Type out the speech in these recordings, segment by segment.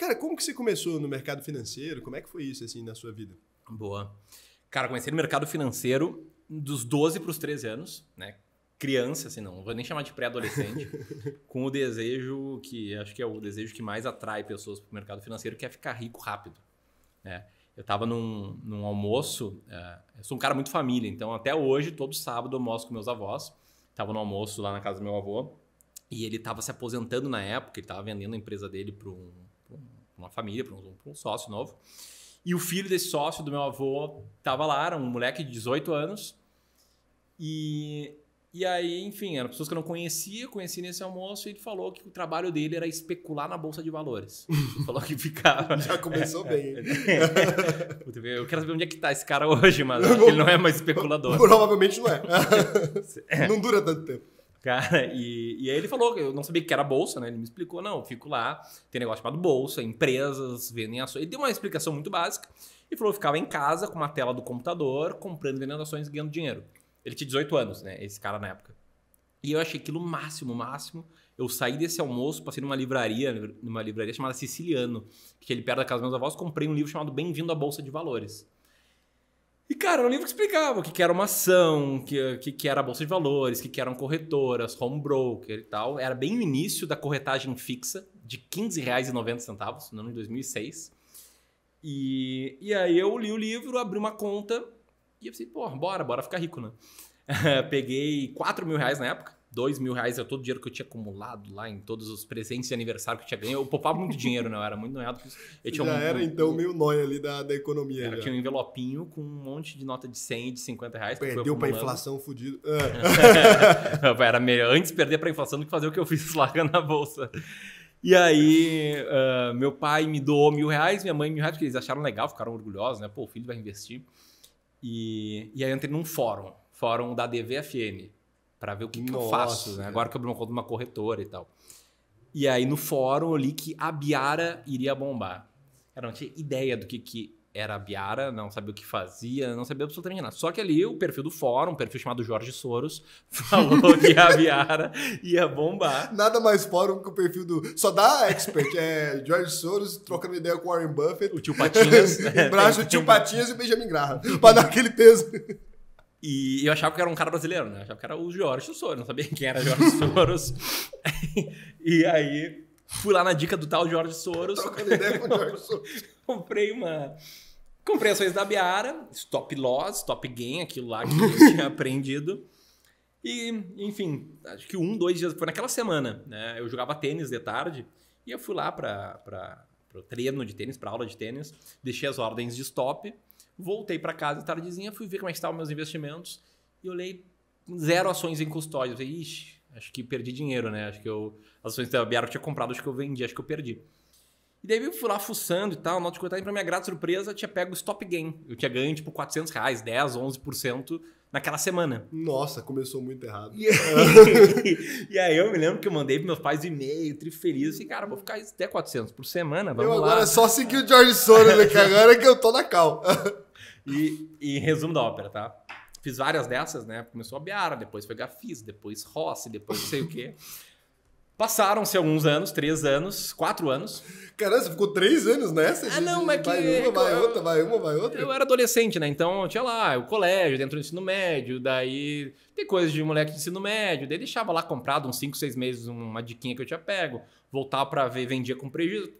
Cara, como que você começou no mercado financeiro? Como é que foi isso, assim, na sua vida? Boa. Cara, comecei no mercado financeiro dos 12 para os 13 anos, né? Criança, assim, não, não vou nem chamar de pré-adolescente, com o desejo que acho que é o desejo que mais atrai pessoas para o mercado financeiro, que é ficar rico rápido. Né? Eu estava num, num, almoço, eh, eu sou um cara muito família, então até hoje, todo sábado, eu almoço com meus avós. Estava no almoço lá na casa do meu avô e ele estava se aposentando na época, ele estava vendendo a empresa dele para um uma família, para um, um sócio novo. E o filho desse sócio do meu avô tava lá, era um moleque de 18 anos. E, e aí, enfim, eram pessoas que eu não conhecia, conheci nesse almoço e ele falou que o trabalho dele era especular na bolsa de valores. Ele falou que ficava. Já começou bem. eu quero saber onde é que tá esse cara hoje, mas não, ele não é mais especulador. Provavelmente não é. não dura tanto tempo. Cara, e, e aí ele falou, eu não sabia que era bolsa, né? Ele me explicou, não, eu fico lá, tem negócio chamado bolsa, empresas, vendem ações. Ele deu uma explicação muito básica e falou, eu ficava em casa com uma tela do computador, comprando e vendendo ações ganhando dinheiro. Ele tinha 18 anos, né? Esse cara na época. E eu achei aquilo máximo, máximo. Eu saí desse almoço, passei numa livraria, numa livraria chamada Siciliano, que ele é perto da casa dos meus avós, comprei um livro chamado Bem-vindo à Bolsa de Valores e, cara, o um livro que explicava o que, era uma ação, o que, que, era a bolsa de valores, o que, eram corretoras, home broker e tal. Era bem o início da corretagem fixa, de R$15,90, no ano de 2006. E, e aí eu li o livro, abri uma conta e eu pensei, pô, bora, bora ficar rico, né? Peguei R$4.000 mil reais na época dois mil reais era é todo o dinheiro que eu tinha acumulado lá em todos os presentes de aniversário que eu tinha ganho. Eu poupava muito dinheiro, não né? era muito noiado. Eu já um, era, então, meio nóia ali da, da economia. Era, já. tinha um envelopinho com um monte de nota de 100 e de 50 reais. Perdeu pra inflação fudido. Ah. era melhor antes perder pra inflação do que fazer o que eu fiz lá na bolsa. E aí, uh, meu pai me doou mil reais, minha mãe mil reais, porque eles acharam legal, ficaram orgulhosos, né? Pô, o filho vai investir. E, e aí eu entrei num fórum, fórum da DVFN para ver o que, que eu faço, né? É. Agora que eu abri uma conta numa corretora e tal. E aí no fórum eu li que a Biara iria bombar. Eu não tinha ideia do que, que era a Biara, não sabia o que fazia, não sabia absolutamente nada. Só que ali o perfil do fórum, um perfil chamado Jorge Soros, falou que a Biara ia bombar. Nada mais fórum que o perfil do. Só dá expert. É Jorge Soros trocando ideia com Warren Buffett. O tio Patinhas. braço o né? tio Patinhas e o Benjamin Graham. pra dar aquele peso. E eu achava que era um cara brasileiro, né? Eu achava que era o Jorge Soros, não sabia quem era Jorge Soros. e aí fui lá na dica do tal Jorge Soros. Trocando ideia com o Jorge Soros. comprei uma. Comprei ações da Biara, stop loss, stop gain, aquilo lá que eu tinha aprendido. E, enfim, acho que um, dois dias, foi naquela semana, né? Eu jogava tênis de tarde e eu fui lá para o treino de tênis, para aula de tênis, deixei as ordens de stop Voltei para casa tardezinha, fui ver como é estavam meus investimentos e olhei zero ações em custódia. Eu falei, ixi, acho que perdi dinheiro, né? Acho que eu, as ações da Biaro eu tinha comprado, acho que eu vendi, acho que eu perdi. E daí eu fui lá fuçando e tal, nota de contagem, pra minha grata surpresa, eu tinha pego o stop gain. Eu tinha ganho, tipo, 400 reais, 10, 11% naquela semana. Nossa, começou muito errado. E aí, e aí eu me lembro que eu mandei pros meus pais e-mail, tri feliz, assim, cara, vou ficar até 400 por semana, vamos eu lá. agora é só seguir o George Soros, né, que agora é que eu tô na cal. E, e resumo da ópera, tá? Fiz várias dessas, né? Começou a Biara, depois foi Gafis, depois Rossi, depois não sei o quê. Passaram-se alguns anos, três anos, quatro anos. Caramba, você ficou três anos nessa? Ah, não, mas é que. vai Uma, vai outra, vai uma, vai outra. Eu era adolescente, né? Então, tinha lá o colégio, dentro do ensino médio, daí tem coisas de moleque de ensino médio, daí deixava lá comprado uns cinco, seis meses uma diquinha que eu tinha pego, voltava para ver, vendia com prejuízo.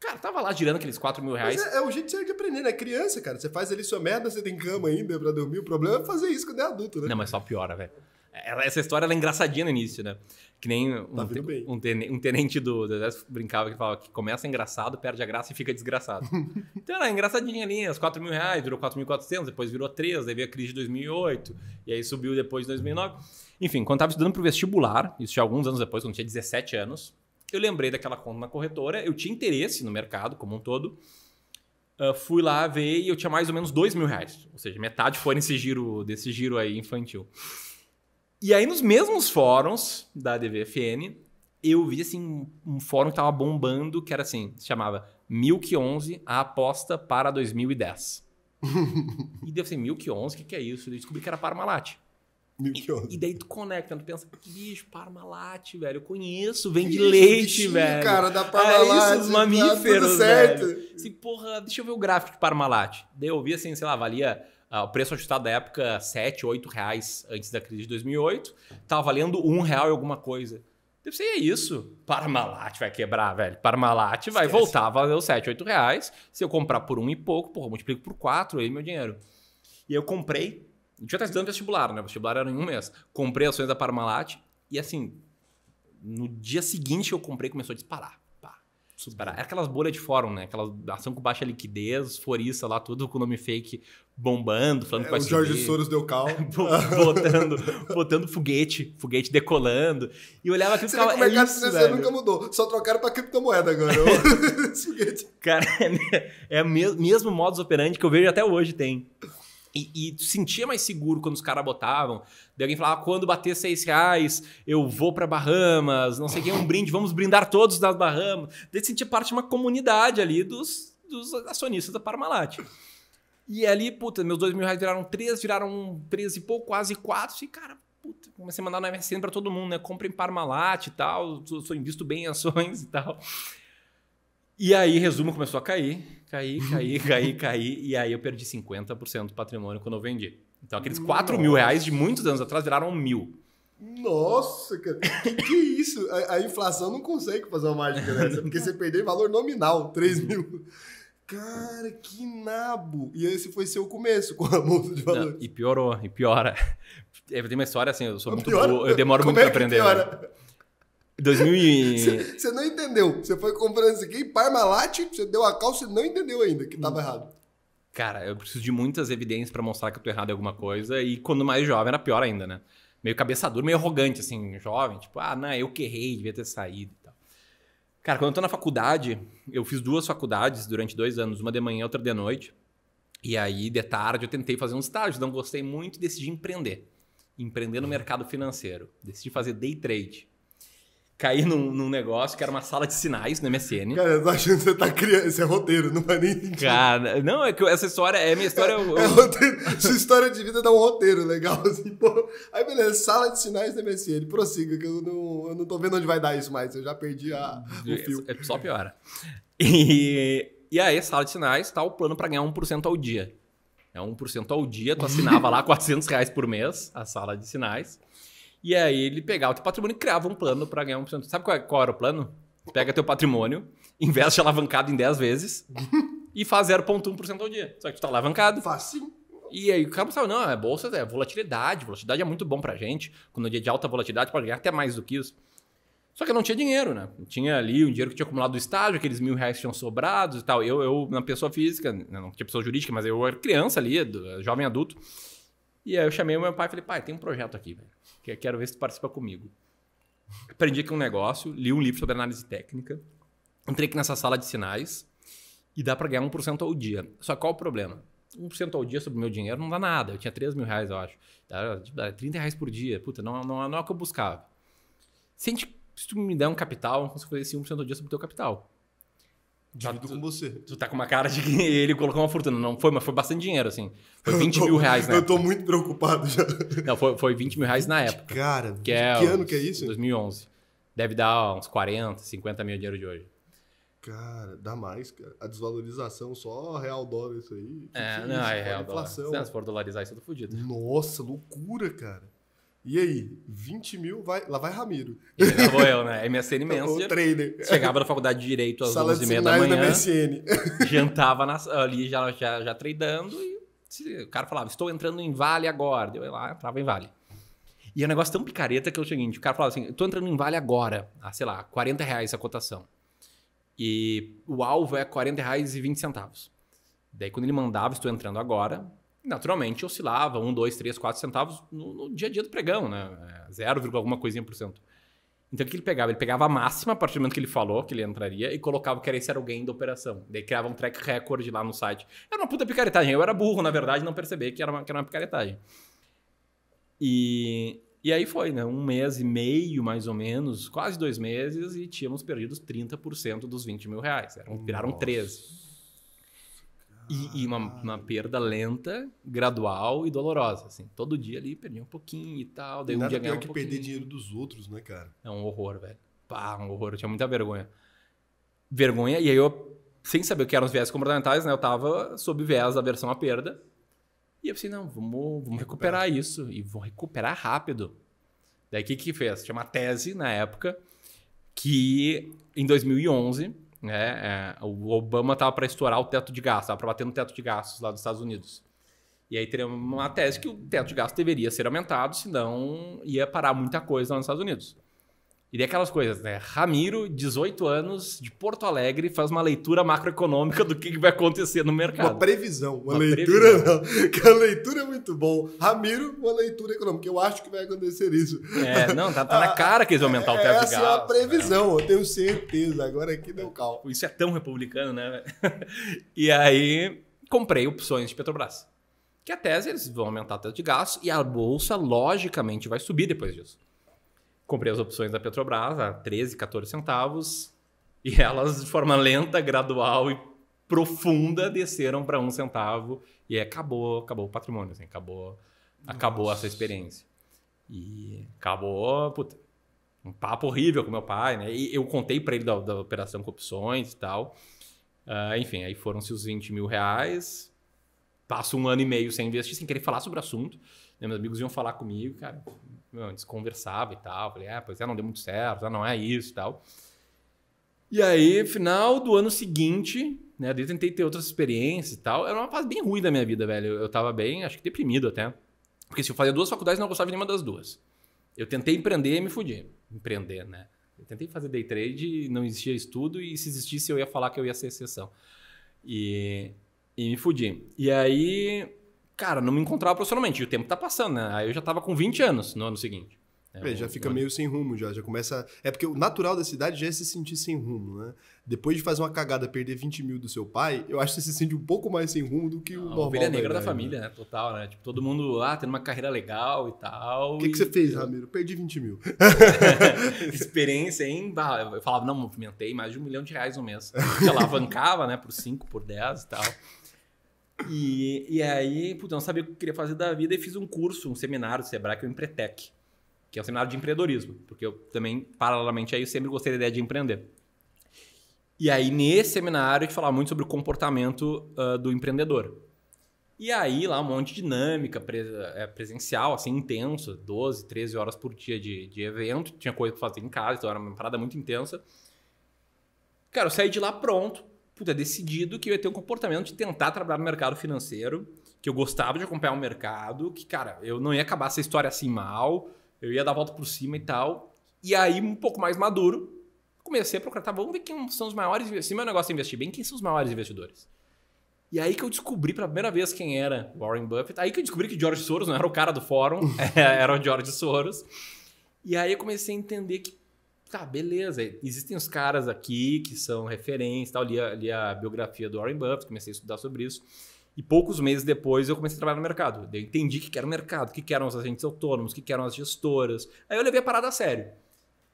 Cara, tava lá girando aqueles 4 mil reais. É, é, um jeito certo de aprender, né? Criança, cara. Você faz ali sua merda, você tem cama ainda pra dormir. O problema é fazer isso quando é adulto, né? Não, mas só piora, velho. Essa história ela é engraçadinha no início, né? Que nem um, tá um, tenente, um tenente do, do Exército brincava que falava que começa engraçado, perde a graça e fica desgraçado. então era é engraçadinha ali, os 4 mil reais, virou 4.400, depois virou 3, aí veio a crise de 2008, e aí subiu depois de 2009. Enfim, quando estava estudando para o vestibular, isso tinha alguns anos depois, quando tinha 17 anos, eu lembrei daquela conta na corretora, eu tinha interesse no mercado como um todo. Uh, fui lá ver e eu tinha mais ou menos dois mil reais. Ou seja, metade foi nesse giro, desse giro aí infantil. E aí, nos mesmos fóruns da DVFN, eu vi assim, um fórum que tava bombando, que era assim, se chamava Milk 11, a aposta para 2010. e deu assim, Milk 11, o que, que é isso? Eu descobri que era Parmalat. E, e, daí tu conecta, tu pensa, bicho, Parmalat, velho, eu conheço, vende leite, bichinho, velho. cara da Parmalat. É isso, tá os mamíferos, tá certo. velho. Assim, porra, deixa eu ver o gráfico de Parmalat. Daí eu vi assim, sei lá, valia ah, o preço ajustado da época 7, 8 reais antes da crise de 2008. Tava valendo 1 real e alguma coisa. Deve ser é isso. Parmalat vai quebrar, velho. Parmalat vai Esquece. voltar a valer os 7, 8 reais. Se eu comprar por um e pouco, porra, multiplico por 4 aí meu dinheiro. E eu comprei eu já tá estudando vestibular, né? vestibular era em um mês. Comprei ações da Parmalat e assim, no dia seguinte eu comprei começou a disparar. Pá, disparar. Era é aquelas bolhas de fórum, né? Aquela ação com baixa liquidez, forista lá, tudo com nome fake bombando, falando é, que vai O Jorge Soros deu cal. botando, botando foguete, foguete decolando. E olhava aquilo e ficava... Você vê o mercado financeiro nunca mudou. Só trocaram pra criptomoeda agora. foguete. Cara, é, é mesmo, mesmo modus operandi que eu vejo até hoje tem. E, e tu sentia mais seguro quando os caras botavam. Daí alguém falava, ah, quando bater seis reais, eu vou para Bahamas, não sei quem é um brinde, vamos brindar todos nas Bahamas. Daí sentia parte de uma comunidade ali dos, dos acionistas da Parmalat. E ali, puta, meus dois mil reais viraram três, viraram três e pouco, quase quatro. E, cara, puta, comecei a mandar na MSN pra todo mundo, né? Comprem Parmalat e tal, sou, sou invisto bem em ações e tal. E aí, resumo, começou a cair caí, caí, caí, caí. E aí eu perdi 50% do patrimônio quando eu vendi. Então aqueles 4 mil reais de muitos anos atrás viraram mil. Nossa, cara. Que, que isso? A, a, inflação não consegue fazer uma mágica dessa, porque você perdeu em valor nominal, 3 mil. Cara, que nabo! E esse foi seu começo com a bolsa de valores. e piorou, e piora. eu é, tem uma história assim, eu sou muito eu demoro Como muito é pra aprender. Piora? Né? 2000 Você não entendeu. Você foi comprando isso aqui, Parmalat, você deu a calça e não entendeu ainda que estava hum. errado. Cara, eu preciso de muitas evidências para mostrar que eu tô errado em alguma coisa. E quando mais jovem era pior ainda, né? Meio cabeçudo, meio arrogante, assim, jovem. Tipo, ah, não, eu que errei, devia ter saído e tal. Cara, quando eu tô na faculdade, eu fiz duas faculdades durante dois anos. Uma de manhã e outra de noite. E aí, de tarde, eu tentei fazer um estágio. Não gostei muito e decidi empreender. Empreender no mercado financeiro. Decidi fazer day trade caí num, num, negócio que era uma sala de sinais no MSN. Cara, eu tô achando que você tá criando. Isso é roteiro, não vai nem Cara, não, é que essa história é minha história. É, eu... é roteiro. Sua história de vida dá um roteiro legal, assim, pô. Aí, beleza, sala de sinais do MSN. Prossiga, que eu não, eu não tô vendo onde vai dar isso mais. Eu já perdi a, o fio. É, só piora. E, e aí, sala de sinais, tá o plano pra ganhar 1% ao dia. É 1% ao dia, tu assinava lá 400 reais por mês a sala de sinais. E aí ele pegava o teu patrimônio e criava um plano para ganhar 1%. Sabe qual, é, qual era o plano? Pega teu patrimônio, investe alavancado em 10 vezes e faz 0,1% ao dia. Só que tu tá alavancado. Fácil. E aí o cara pensava, não, é bolsa, é volatilidade. Volatilidade é muito bom pra gente. Quando é dia de alta volatilidade, pode ganhar até mais do que isso. Só que eu não tinha dinheiro, né? tinha ali um dinheiro que tinha acumulado do estágio, aqueles mil reais que tinham sobrados e tal. Eu, eu na pessoa física, né, não tinha pessoa jurídica, mas eu era criança ali, jovem adulto. E aí eu chamei o meu pai e falei, pai, tem um projeto aqui, que quero ver se tu participa comigo. Aprendi aqui um negócio, li um livro sobre análise técnica, entrei aqui nessa sala de sinais e dá para ganhar 1% ao dia. Só qual o problema? 1% ao dia sobre o meu dinheiro não dá nada. Eu tinha 3 mil reais, eu acho. Dá, dá 30 reais por dia. Puta, não, não, não é o que eu buscava. Se, a gente, se tu me der um capital, eu consigo fazer esse 1% ao dia sobre o teu capital. Tá, Divido com você. Tu tá com uma cara de que ele colocou uma fortuna. Não foi, mas foi bastante dinheiro, assim. Foi 20 tô, mil reais, né? Eu época. tô muito preocupado já. Não, foi, foi 20 mil reais na época. Cara, que, é que uns, ano que é isso? 2011. Deve dar uns 40, 50 mil dinheiro de hoje. Cara, dá mais, cara. A desvalorização só real dólar isso aí. É, não, é real dólar. Inflação. Se for dolarizar, isso é tudo fodido. Nossa, loucura, cara. E aí, 20 mil, vai, lá vai Ramiro. E lá vou eu, né? MSN Messenger. o trainer. Chegava na faculdade de Direito às 11 h 30 da manhã. Da MSN. jantava na, ali já, já, já tradando e o cara falava, estou entrando em Vale agora. Eu ia lá, entrava em Vale. E é um negócio tão picareta que é o seguinte, o cara falava assim, estou entrando em Vale agora, ah, sei lá, 40 reais a cotação. E o alvo é 40 reais e 20 centavos. Daí quando ele mandava, estou entrando agora, naturalmente oscilava 1, 2, 3, 4 centavos no, no dia a dia do pregão, né? 0, é, alguma coisinha por cento. Então o que ele pegava? Ele pegava a máxima a partir do momento que ele falou que ele entraria e colocava que era esse era alguém da operação. Daí criava um track record lá no site. Era uma puta picaretagem. Eu era burro, na verdade, não perceber que era uma, que era uma picaretagem. E, e aí foi, né? Um mês e meio, mais ou menos, quase dois meses, e tínhamos perdido 30% dos 20 mil reais. Eram, viraram 13. E, e uma, uma, perda lenta, gradual e dolorosa, assim. Todo dia ali perdia um pouquinho e tal. Daí Nada um dia pior que perder dinheiro dos outros, né, cara? É um horror, velho. Pá, um horror. Eu tinha muita vergonha. Vergonha, e aí eu, sem saber o que eram os viés comportamentais, né? Eu tava sob viés da versão à perda. E eu pensei, não, vamos, vamos recuperar, recuperar isso. E vou recuperar rápido. Daí o que que fez? Tinha uma tese na época que em 2011 né? É, o Obama estava para estourar o teto de gastos, estava para bater no teto de gastos lá dos Estados Unidos. E aí teria uma tese que o teto de gastos deveria ser aumentado, senão ia parar muita coisa lá nos Estados Unidos. E aquelas coisas, né? Ramiro, 18 anos, de Porto Alegre, faz uma leitura macroeconômica do que vai acontecer no mercado. Uma previsão, uma, uma leitura previsão. não. Que a leitura é muito bom. Ramiro, uma leitura econômica. Eu acho que vai acontecer isso. É, não, tá, tá na cara que eles vão aumentar é, o teto de gás. Essa é a né? previsão, né? eu tenho certeza. Agora aqui é deu cálculo. Isso é tão republicano, né? e aí, comprei opções de Petrobras. Que a tese, eles vão aumentar o teto de gás e a bolsa, logicamente, vai subir depois disso comprei as opções da Petrobras a 13, 14 centavos e elas de forma lenta, gradual e profunda desceram para um centavo e é, acabou, acabou o patrimônio, assim, acabou, Nossa. acabou essa experiência. E acabou, puta, um papo horrível com meu pai, né? E eu contei para ele da, da, operação com opções e tal. Uh, enfim, aí foram-se os 20 mil reais passo um ano e meio sem investir, sem querer falar sobre o assunto. Né? Meus amigos iam falar comigo, cara, antes conversava e tal. Falei, é, pois é, não deu muito certo, não é isso e tal. E aí, final do ano seguinte, né? Eu tentei ter outras experiências e tal. Era uma fase bem ruim da minha vida, velho. Eu tava bem, acho que deprimido até. Porque se eu fazia duas faculdades, não gostava de nenhuma das duas. Eu tentei empreender e me fudi. Empreender, né? Eu tentei fazer day trade, não existia estudo, e se existisse eu ia falar que eu ia ser exceção. E e me fudi. E aí, cara, não me encontrava profissionalmente. E o tempo tá passando, né? Aí eu já tava com 20 anos no ano seguinte. É, já fica meio sem rumo, já, já começa. É porque o natural da cidade já é se sentir sem rumo, né? Depois de fazer uma cagada, perder 20 mil do seu pai, eu acho que você se sente um pouco mais sem rumo do que o ah, normal. A ovelha negra da, né? família, né? Total, né? Tipo, todo mundo lá ah, tendo uma carreira legal e tal. O que, e... que você fez, Ramiro? Perdi 20 mil. Experiência hein Eu falava, não, movimentei mais de um milhão de reais no mês. Eu alavancava, né? Por 5, por 10 e tal. E, e aí, putz, eu não sabia o que eu queria fazer da vida e fiz um curso, um seminário do Sebrae, que é o Empretec, que é o um seminário de empreendedorismo, porque eu também, paralelamente aí, eu sempre gostei da ideia de empreender. E aí, nesse seminário, a gente falava muito sobre o comportamento uh, do empreendedor. E aí, lá, um monte de dinâmica eh, presencial, assim, intenso, 12, 13 horas por dia de, de evento. Tinha coisa pra fazer em casa, então era uma parada muito intensa. Cara, eu saí de lá pronto, puta, decidido que eu ia ter um comportamento de tentar trabalhar no mercado financeiro, que eu gostava de acompanhar o mercado, que, cara, eu não ia acabar essa história assim mal, eu ia dar a volta por cima e tal. E aí, um pouco mais maduro, comecei a procurar, tá, vamos ver quem são os maiores investidores. Se meu negócio é investir bem, quem são os maiores investidores? E aí que eu descobri pela primeira vez quem era Warren Buffett. Aí que eu descobri que George Soros não era o cara do fórum, era o George Soros. E aí eu comecei a entender que, tá, beleza. Existem os caras aqui que são referência, tal. Li a, li a biografia do Warren Buffett, comecei a estudar sobre isso. E poucos meses depois eu comecei a trabalhar no mercado. Eu entendi que era o mercado, que eram os agentes autônomos, que eram as gestoras. Aí eu levei a parada a sério.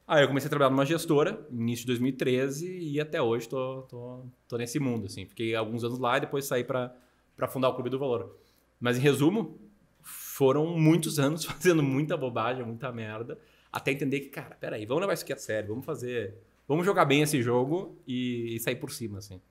Aí eu comecei a trabalhar numa gestora, início de 2013, e até hoje tô, tô, tô nesse mundo. Assim. Fiquei alguns anos lá e depois saí para fundar o Clube do Valor. Mas em resumo, foram muitos anos fazendo muita bobagem, muita merda, até entender que, cara, peraí, vamos levar isso aqui a sério, vamos fazer. Vamos jogar bem esse jogo e, e sair por cima, assim.